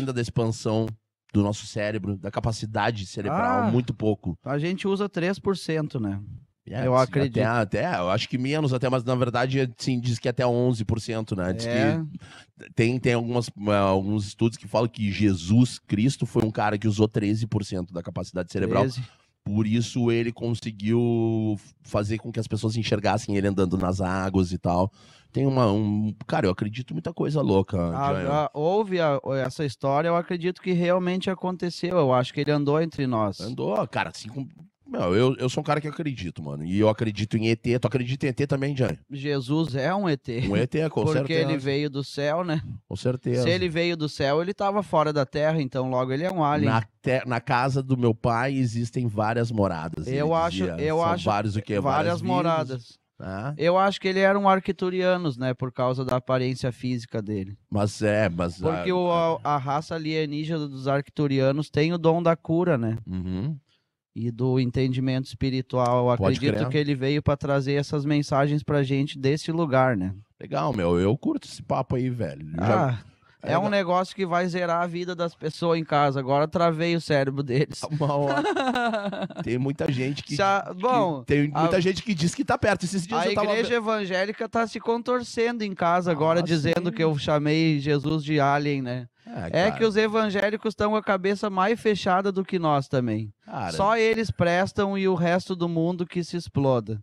ainda da expansão do nosso cérebro, da capacidade cerebral, ah, muito pouco. A gente usa 3%, né? É, eu acredito. Até, até, eu acho que menos até, mas na verdade, sim, diz que até 11%, né? Diz é. que tem, tem algumas, é, alguns estudos que falam que Jesus Cristo foi um cara que usou 13% da capacidade cerebral. 13. Por isso ele conseguiu fazer com que as pessoas enxergassem ele andando nas águas e tal. Tem uma. Um... Cara, eu acredito muita coisa louca. A, ah, a, ah, houve a, essa história, eu acredito que realmente aconteceu. Eu acho que ele andou entre nós. Andou, cara, assim, não, eu, eu sou um cara que acredito, mano. E eu acredito em ET. Tu acredita em ET também, Jânio? Jesus é um ET. Um ET, com Porque certeza. Porque ele veio do céu, né? Com certeza. Se ele veio do céu, ele tava fora da terra, então logo ele é um alien. Na, na casa do meu pai existem várias moradas. Eu acho, eu São acho. Vários o quê? Várias, várias moradas. Ah. Eu acho que ele era um arquiturianos, né? Por causa da aparência física dele. Mas é, mas. Porque a, o, a, a raça alienígena dos arquiturianos tem o dom da cura, né? Uhum e do entendimento espiritual. Eu acredito que ele veio para trazer essas mensagens para gente desse lugar, né? Legal, meu. Eu curto esse papo aí, velho. Ah, Já... É, um negócio que vai zerar a vida das pessoas em casa. Agora travei o cérebro deles. Tá tem muita gente que. A... Bom. Que tem muita a... gente que diz que tá perto. Esses dias a eu tava... igreja evangélica tá se contorcendo em casa agora, ah, dizendo sim. que eu chamei Jesus de alien, né? Ah, é que os evangélicos estão com a cabeça mais fechada do que nós também. Cara. Só eles prestam e o resto do mundo que se exploda.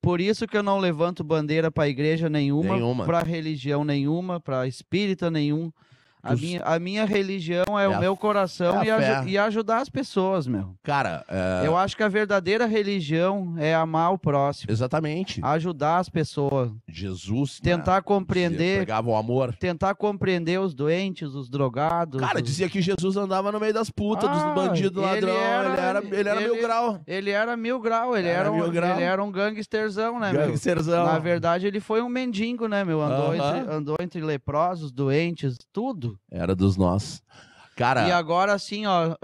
Por isso que eu não levanto bandeira para igreja nenhuma, nenhuma. para religião nenhuma, para espírita nenhum. A, Os... minha, a minha religião é, é o a... meu coração é e, aj e, ajudar as pessoas, meu. Cara, é... eu acho que a verdadeira religião é amar o próximo. Exatamente. Ajudar as pessoas. Jesus. Né? Tentar né? compreender. Pegava o amor. Tentar compreender os doentes, os drogados. Cara, os... dizia que Jesus andava no meio das putas, ah, dos bandidos, ladrão. Era, ele era, ele era ele, mil grau. Ele era mil grau. Ele era, era um, grau. Ele era um gangsterzão, né, gangsterzão. Meu? Na verdade, ele foi um mendigo, né, meu? Andou, uh -huh. entre, andou entre leprosos, doentes, tudo. Era dos nossos. Cara... E agora sim, ó,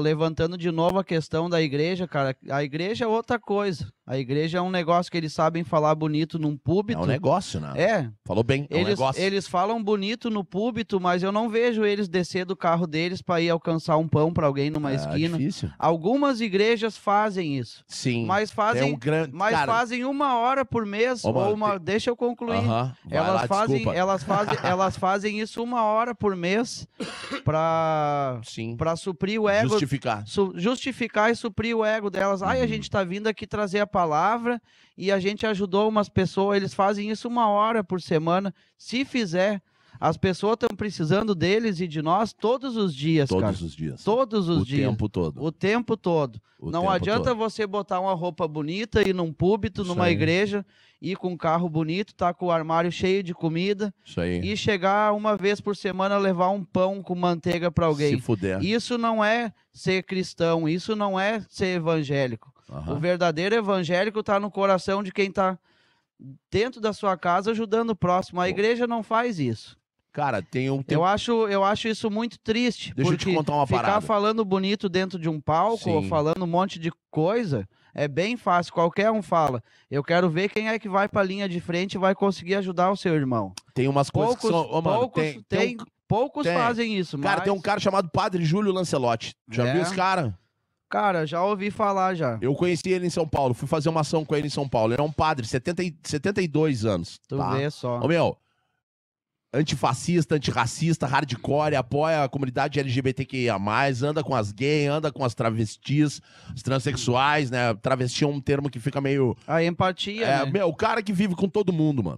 levantando de novo a questão da igreja, cara, a igreja é outra coisa. A igreja é um negócio que eles sabem falar bonito num púlpito. É um negócio, né? É. Falou bem, é eles, um negócio. Eles falam bonito no púlpito, mas eu não vejo eles descer do carro deles para ir alcançar um pão para alguém numa é, esquina. Difícil. Algumas igrejas fazem isso. Sim. Mas fazem, É um grande... mas Cara... fazem uma hora por mês Ô, mano, uma, deixa eu concluir. Uh -huh. elas, lá, fazem, elas, fazem, elas fazem isso uma hora por mês para para suprir o ego. Justificar. Su... justificar e suprir o ego delas. Ai, a uhum. gente tá vindo aqui trazer a palavra e a gente ajudou umas pessoas. Eles fazem isso uma hora por semana, se fizer. As pessoas estão precisando deles e de nós todos os dias, todos cara. Todos os dias. Todos os o dias. O tempo todo. O tempo todo. O não tempo adianta todo. você botar uma roupa bonita e num púlpito, numa aí. igreja, ir com um carro bonito, tá com o armário cheio de comida. Isso aí. E chegar uma vez por semana levar um pão com manteiga para alguém. Se fuder. Isso não é ser cristão, isso não é ser evangélico. Uhum. O verdadeiro evangélico está no coração de quem está dentro da sua casa ajudando o próximo. A igreja não faz isso. Cara, tem um. Tem... Eu, acho, eu acho isso muito triste. Deixa eu te contar uma parada. Ficar falando bonito dentro de um palco ou falando um monte de coisa é bem fácil. Qualquer um fala. Eu quero ver quem é que vai para a linha de frente e vai conseguir ajudar o seu irmão. Tem umas poucos, coisas que são. Oh, mano, poucos, tem, tem, tem, poucos tem. fazem isso. Cara, mas... tem um cara chamado Padre Júlio Lancelotti. Já é. viu esse cara? Cara, já ouvi falar já. Eu conheci ele em São Paulo, fui fazer uma ação com ele em São Paulo. Ele é um padre, 70, 72 anos. Tu tá? vê só. Ô, meu, antifascista, antirracista, hardcore, apoia a comunidade LGBTQIA+, anda com as gays, anda com as travestis, as transexuais, né? Travesti é um termo que fica meio... A empatia, é, né? Meu, o cara que vive com todo mundo, mano.